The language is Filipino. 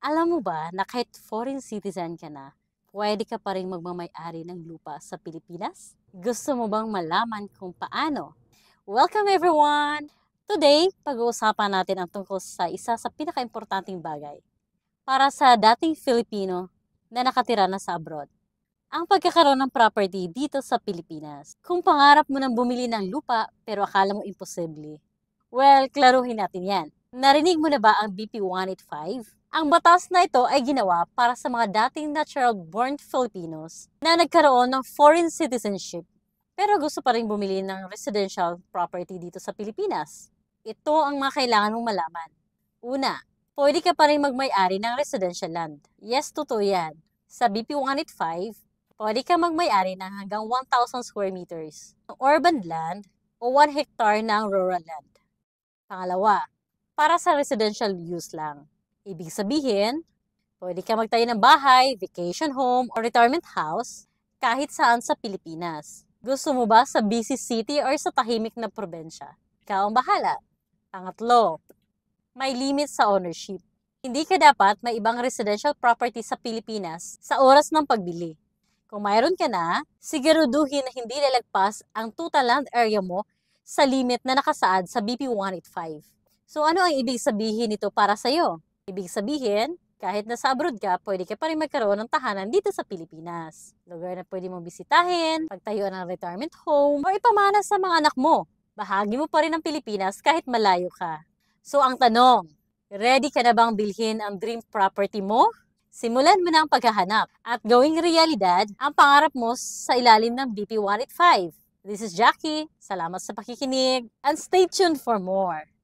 Alam mo ba na kahit foreign citizen ka na, pwede ka pa rin magmamayari ng lupa sa Pilipinas? Gusto mo bang malaman kung paano? Welcome everyone! Today, pag-uusapan natin ang tungkol sa isa sa pinakaimportanteng bagay para sa dating Filipino na nakatira na sa abroad. Ang pagkakaroon ng property dito sa Pilipinas. Kung pangarap mo nang bumili ng lupa pero akala mo imposible, well, klaruhin natin yan. Narinig mo na ba ang BP 185? Ang batas na ito ay ginawa para sa mga dating natural-born Filipinos na nagkaroon ng foreign citizenship pero gusto pa rin bumili ng residential property dito sa Pilipinas. Ito ang mga kailangan mong malaman. Una, pwede ka pa rin magmay-ari ng residential land. Yes, totoo yan. Sa BP 185, pwede ka magmay-ari ng hanggang 1,000 square meters ng urban land o 1 hectare ng rural land. Pangalawa, para sa residential use lang Ibig sabihin, pwede ka magtayo ng bahay, vacation home, or retirement house kahit saan sa Pilipinas. Gusto mo ba sa busy city or sa tahimik na probensya? Ikaw ang bahala. Pangatlo, may limit sa ownership. Hindi ka dapat may ibang residential property sa Pilipinas sa oras ng pagbili. Kung mayroon ka na, siguruduhin na hindi lalagpas ang total land area mo sa limit na nakasaad sa BP 185. So ano ang ibig sabihin nito para sa'yo? Ibig sabihin, kahit nasa abroad ka, pwede ka pa rin magkaroon ng tahanan dito sa Pilipinas. Lugar na pwede mong bisitahin, pagtayuan ng retirement home, o ipamana sa mga anak mo. Bahagi mo pa rin ng Pilipinas kahit malayo ka. So ang tanong, ready ka na bang bilhin ang dream property mo? Simulan mo na ang paghahanap at gawing realidad ang pangarap mo sa ilalim ng BP 185. This is Jackie. Salamat sa pakikinig and stay tuned for more.